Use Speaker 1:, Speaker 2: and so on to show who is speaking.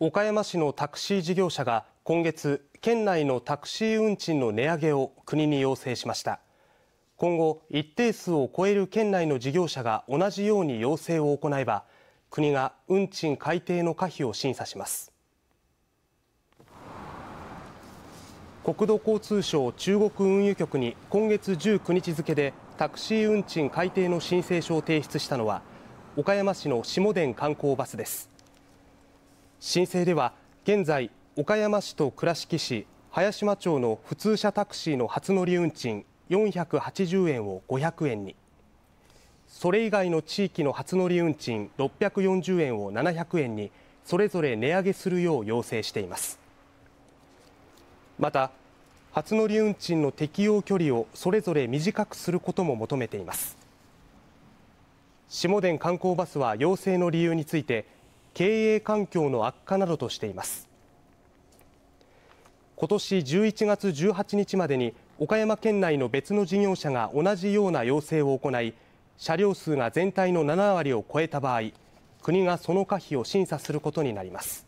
Speaker 1: 岡山市のタクシー事業者が今月県内のタクシー運賃の値上げを国に要請しました今後一定数を超える県内の事業者が同じように要請を行えば国が運賃改定の可否を審査します国土交通省中国運輸局に今月19日付でタクシー運賃改定の申請書を提出したのは岡山市の下田観光バスです申請では現在岡山市と倉敷市早島町の普通車タクシーの初乗り運賃480円を500円にそれ以外の地域の初乗り運賃640円を700円にそれぞれ値上げするよう要請していますまた初乗り運賃の適用距離をそれぞれ短くすることも求めています下田観光バスは要請の理由について経営環境の悪化などとしています今年11月18日までに岡山県内の別の事業者が同じような要請を行い車両数が全体の7割を超えた場合国がその可否を審査することになります